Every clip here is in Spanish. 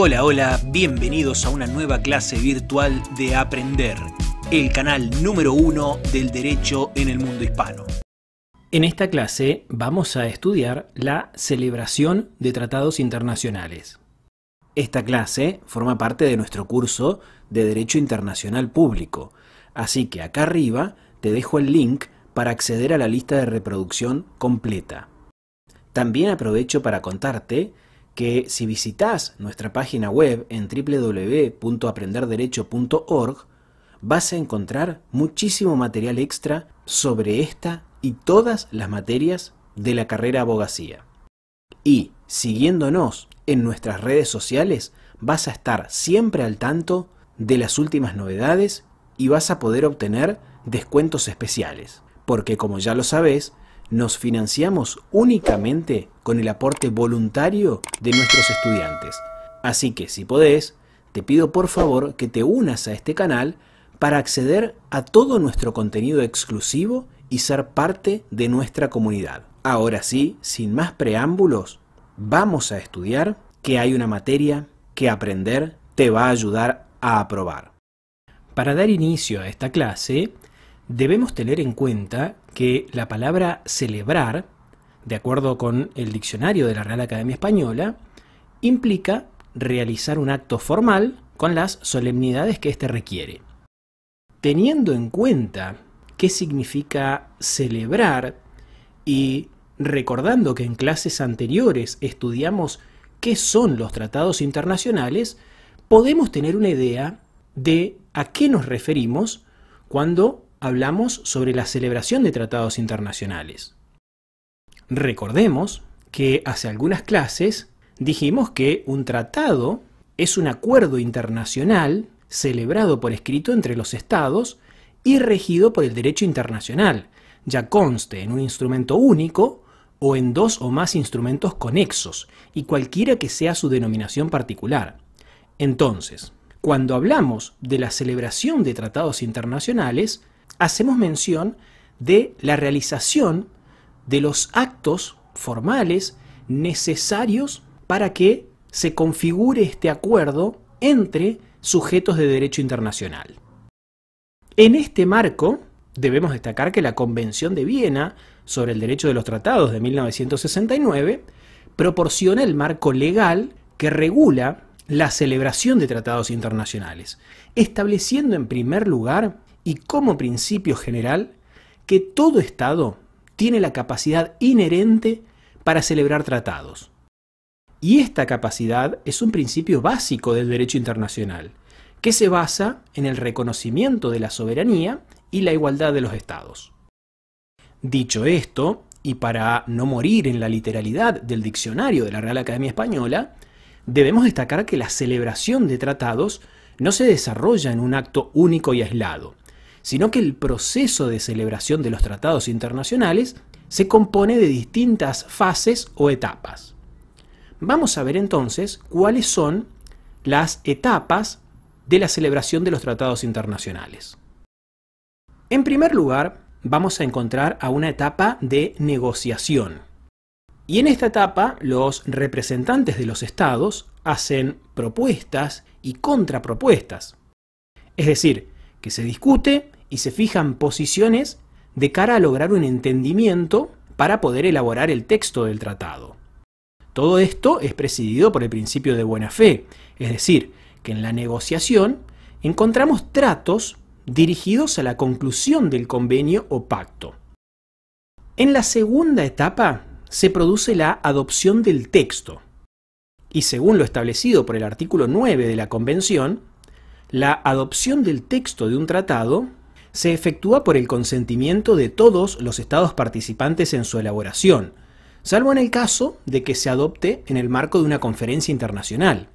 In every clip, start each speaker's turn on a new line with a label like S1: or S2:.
S1: Hola, hola, bienvenidos a una nueva clase virtual de Aprender, el canal número uno del derecho en el mundo hispano. En esta clase vamos a estudiar la celebración de tratados internacionales. Esta clase forma parte de nuestro curso de Derecho Internacional Público, así que acá arriba te dejo el link para acceder a la lista de reproducción completa. También aprovecho para contarte que si visitas nuestra página web en www.aprenderderecho.org, vas a encontrar muchísimo material extra sobre esta y todas las materias de la carrera abogacía. Y siguiéndonos en nuestras redes sociales, vas a estar siempre al tanto de las últimas novedades y vas a poder obtener descuentos especiales, porque como ya lo sabes, nos financiamos únicamente con el aporte voluntario de nuestros estudiantes. Así que si podés, te pido por favor que te unas a este canal para acceder a todo nuestro contenido exclusivo y ser parte de nuestra comunidad. Ahora sí, sin más preámbulos, vamos a estudiar que hay una materia que aprender te va a ayudar a aprobar. Para dar inicio a esta clase, debemos tener en cuenta que la palabra celebrar de acuerdo con el diccionario de la Real Academia Española, implica realizar un acto formal con las solemnidades que éste requiere. Teniendo en cuenta qué significa celebrar y recordando que en clases anteriores estudiamos qué son los tratados internacionales, podemos tener una idea de a qué nos referimos cuando hablamos sobre la celebración de tratados internacionales. Recordemos que hace algunas clases dijimos que un tratado es un acuerdo internacional celebrado por escrito entre los estados y regido por el derecho internacional, ya conste en un instrumento único o en dos o más instrumentos conexos, y cualquiera que sea su denominación particular. Entonces, cuando hablamos de la celebración de tratados internacionales, hacemos mención de la realización de los actos formales necesarios para que se configure este acuerdo entre sujetos de derecho internacional. En este marco, debemos destacar que la Convención de Viena sobre el Derecho de los Tratados de 1969 proporciona el marco legal que regula la celebración de tratados internacionales, estableciendo en primer lugar y como principio general que todo Estado tiene la capacidad inherente para celebrar tratados. Y esta capacidad es un principio básico del derecho internacional, que se basa en el reconocimiento de la soberanía y la igualdad de los estados. Dicho esto, y para no morir en la literalidad del diccionario de la Real Academia Española, debemos destacar que la celebración de tratados no se desarrolla en un acto único y aislado, sino que el proceso de celebración de los tratados internacionales se compone de distintas fases o etapas. Vamos a ver entonces cuáles son las etapas de la celebración de los tratados internacionales. En primer lugar, vamos a encontrar a una etapa de negociación. Y en esta etapa, los representantes de los estados hacen propuestas y contrapropuestas. Es decir, que se discute y se fijan posiciones de cara a lograr un entendimiento para poder elaborar el texto del tratado. Todo esto es presidido por el principio de buena fe, es decir, que en la negociación encontramos tratos dirigidos a la conclusión del convenio o pacto. En la segunda etapa se produce la adopción del texto, y según lo establecido por el artículo 9 de la Convención, la adopción del texto de un tratado se efectúa por el consentimiento de todos los estados participantes en su elaboración, salvo en el caso de que se adopte en el marco de una conferencia internacional,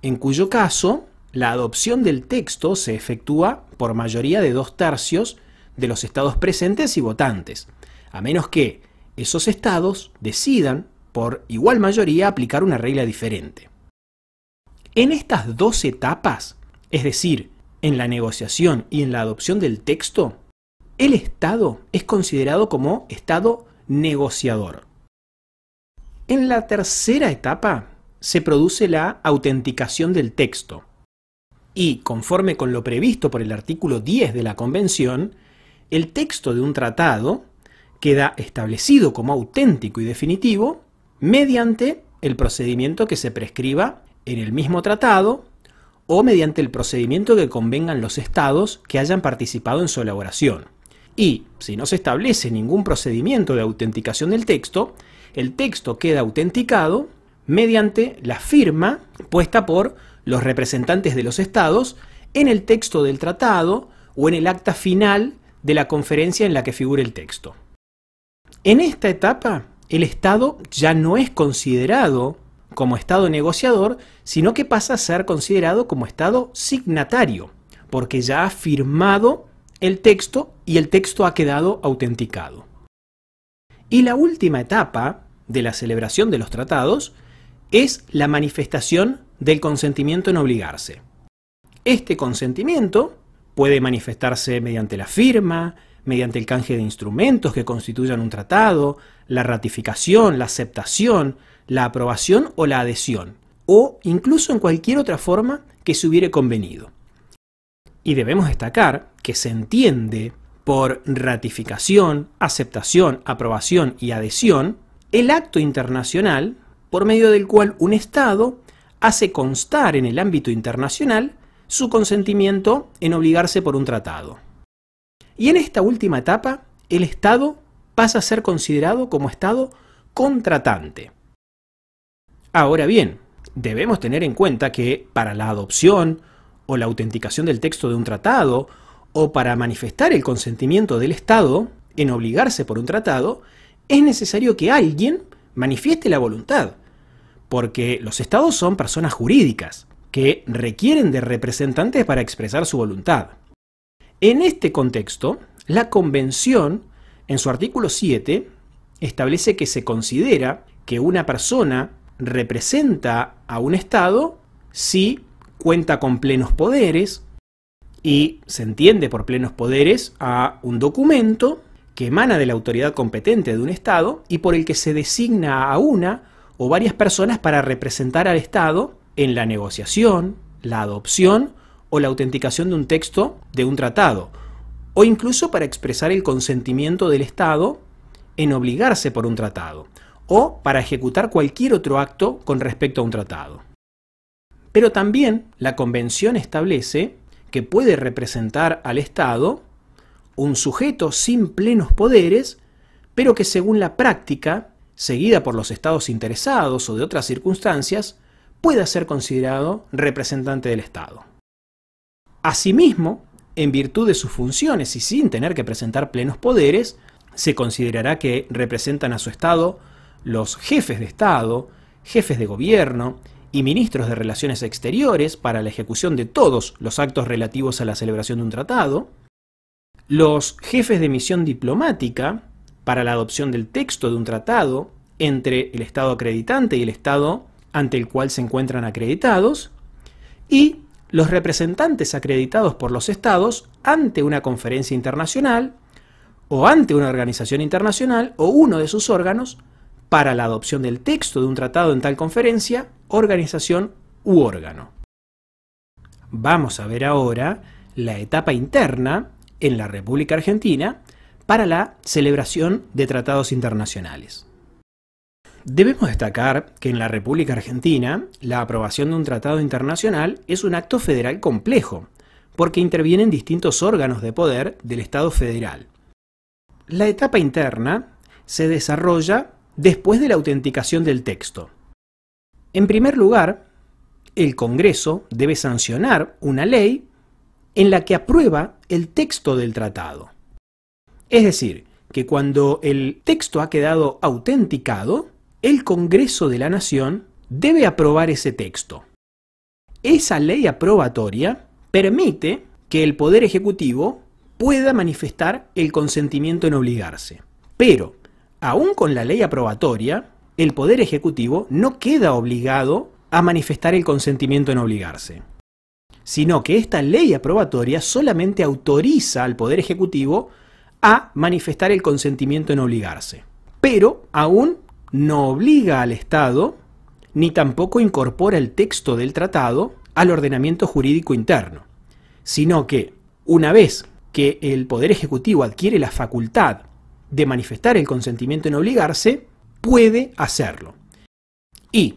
S1: en cuyo caso la adopción del texto se efectúa por mayoría de dos tercios de los estados presentes y votantes, a menos que esos estados decidan por igual mayoría aplicar una regla diferente. En estas dos etapas, es decir, en la negociación y en la adopción del texto, el Estado es considerado como Estado negociador. En la tercera etapa se produce la autenticación del texto y, conforme con lo previsto por el artículo 10 de la Convención, el texto de un tratado queda establecido como auténtico y definitivo mediante el procedimiento que se prescriba en el mismo tratado o mediante el procedimiento que convengan los estados que hayan participado en su elaboración. Y, si no se establece ningún procedimiento de autenticación del texto, el texto queda autenticado mediante la firma puesta por los representantes de los estados en el texto del tratado o en el acta final de la conferencia en la que figure el texto. En esta etapa, el Estado ya no es considerado como Estado negociador, sino que pasa a ser considerado como Estado signatario, porque ya ha firmado el texto y el texto ha quedado autenticado. Y la última etapa de la celebración de los tratados es la manifestación del consentimiento en obligarse. Este consentimiento puede manifestarse mediante la firma, mediante el canje de instrumentos que constituyan un tratado, la ratificación, la aceptación, la aprobación o la adhesión, o incluso en cualquier otra forma que se hubiere convenido. Y debemos destacar que se entiende por ratificación, aceptación, aprobación y adhesión el acto internacional por medio del cual un Estado hace constar en el ámbito internacional su consentimiento en obligarse por un tratado. Y en esta última etapa, el Estado pasa a ser considerado como Estado contratante, Ahora bien, debemos tener en cuenta que para la adopción o la autenticación del texto de un tratado o para manifestar el consentimiento del Estado en obligarse por un tratado, es necesario que alguien manifieste la voluntad, porque los estados son personas jurídicas que requieren de representantes para expresar su voluntad. En este contexto, la Convención, en su artículo 7, establece que se considera que una persona representa a un Estado si cuenta con plenos poderes y se entiende por plenos poderes a un documento que emana de la autoridad competente de un Estado y por el que se designa a una o varias personas para representar al Estado en la negociación, la adopción o la autenticación de un texto de un tratado, o incluso para expresar el consentimiento del Estado en obligarse por un tratado o para ejecutar cualquier otro acto con respecto a un tratado. Pero también la Convención establece que puede representar al Estado un sujeto sin plenos poderes, pero que según la práctica, seguida por los estados interesados o de otras circunstancias, pueda ser considerado representante del Estado. Asimismo, en virtud de sus funciones y sin tener que presentar plenos poderes, se considerará que representan a su Estado los jefes de Estado, jefes de gobierno y ministros de Relaciones Exteriores para la ejecución de todos los actos relativos a la celebración de un tratado, los jefes de misión diplomática para la adopción del texto de un tratado entre el Estado acreditante y el Estado ante el cual se encuentran acreditados, y los representantes acreditados por los estados ante una conferencia internacional o ante una organización internacional o uno de sus órganos para la adopción del texto de un tratado en tal conferencia, organización u órgano. Vamos a ver ahora la etapa interna en la República Argentina para la celebración de tratados internacionales. Debemos destacar que en la República Argentina la aprobación de un tratado internacional es un acto federal complejo, porque intervienen distintos órganos de poder del Estado federal. La etapa interna se desarrolla después de la autenticación del texto. En primer lugar, el Congreso debe sancionar una ley en la que aprueba el texto del tratado. Es decir, que cuando el texto ha quedado autenticado, el Congreso de la Nación debe aprobar ese texto. Esa ley aprobatoria permite que el Poder Ejecutivo pueda manifestar el consentimiento en obligarse. Pero aún con la ley aprobatoria, el Poder Ejecutivo no queda obligado a manifestar el consentimiento en obligarse, sino que esta ley aprobatoria solamente autoriza al Poder Ejecutivo a manifestar el consentimiento en obligarse, pero aún no obliga al Estado ni tampoco incorpora el texto del tratado al ordenamiento jurídico interno, sino que una vez que el Poder Ejecutivo adquiere la facultad de manifestar el consentimiento en obligarse, puede hacerlo. Y,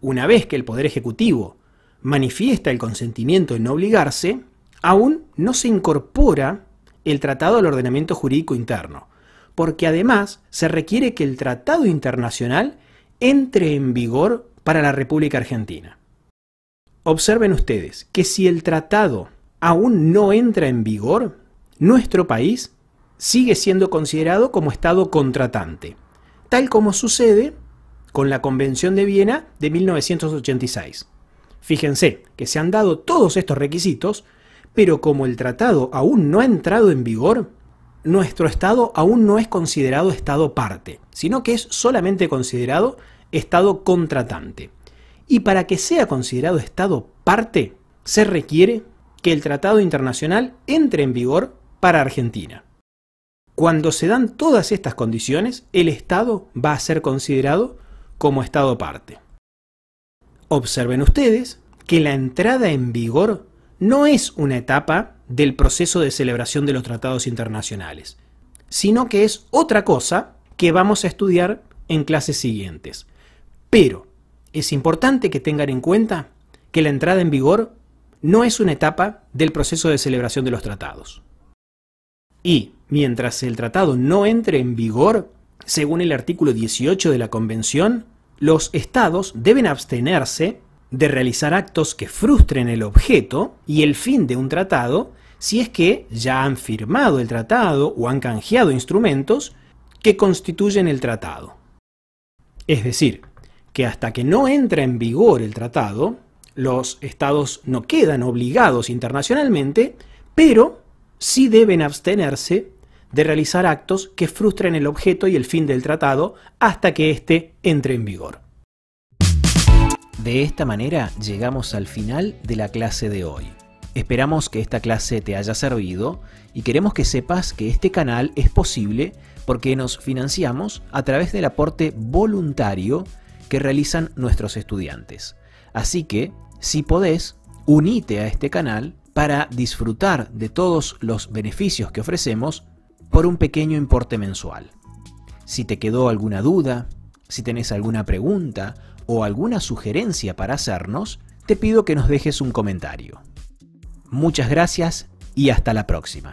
S1: una vez que el Poder Ejecutivo manifiesta el consentimiento en obligarse, aún no se incorpora el tratado al ordenamiento jurídico interno, porque además se requiere que el tratado internacional entre en vigor para la República Argentina. Observen ustedes que si el tratado aún no entra en vigor, nuestro país sigue siendo considerado como Estado contratante, tal como sucede con la Convención de Viena de 1986. Fíjense que se han dado todos estos requisitos, pero como el tratado aún no ha entrado en vigor, nuestro Estado aún no es considerado Estado parte, sino que es solamente considerado Estado contratante. Y para que sea considerado Estado parte, se requiere que el Tratado Internacional entre en vigor para Argentina. Cuando se dan todas estas condiciones, el Estado va a ser considerado como Estado parte. Observen ustedes que la entrada en vigor no es una etapa del proceso de celebración de los tratados internacionales, sino que es otra cosa que vamos a estudiar en clases siguientes. Pero es importante que tengan en cuenta que la entrada en vigor no es una etapa del proceso de celebración de los tratados. Y Mientras el tratado no entre en vigor, según el artículo 18 de la Convención, los estados deben abstenerse de realizar actos que frustren el objeto y el fin de un tratado si es que ya han firmado el tratado o han canjeado instrumentos que constituyen el tratado. Es decir, que hasta que no entra en vigor el tratado, los estados no quedan obligados internacionalmente, pero sí deben abstenerse de realizar actos que frustren el objeto y el fin del tratado hasta que éste entre en vigor. De esta manera llegamos al final de la clase de hoy. Esperamos que esta clase te haya servido y queremos que sepas que este canal es posible porque nos financiamos a través del aporte voluntario que realizan nuestros estudiantes. Así que, si podés, unite a este canal para disfrutar de todos los beneficios que ofrecemos por un pequeño importe mensual. Si te quedó alguna duda, si tenés alguna pregunta o alguna sugerencia para hacernos, te pido que nos dejes un comentario. Muchas gracias y hasta la próxima.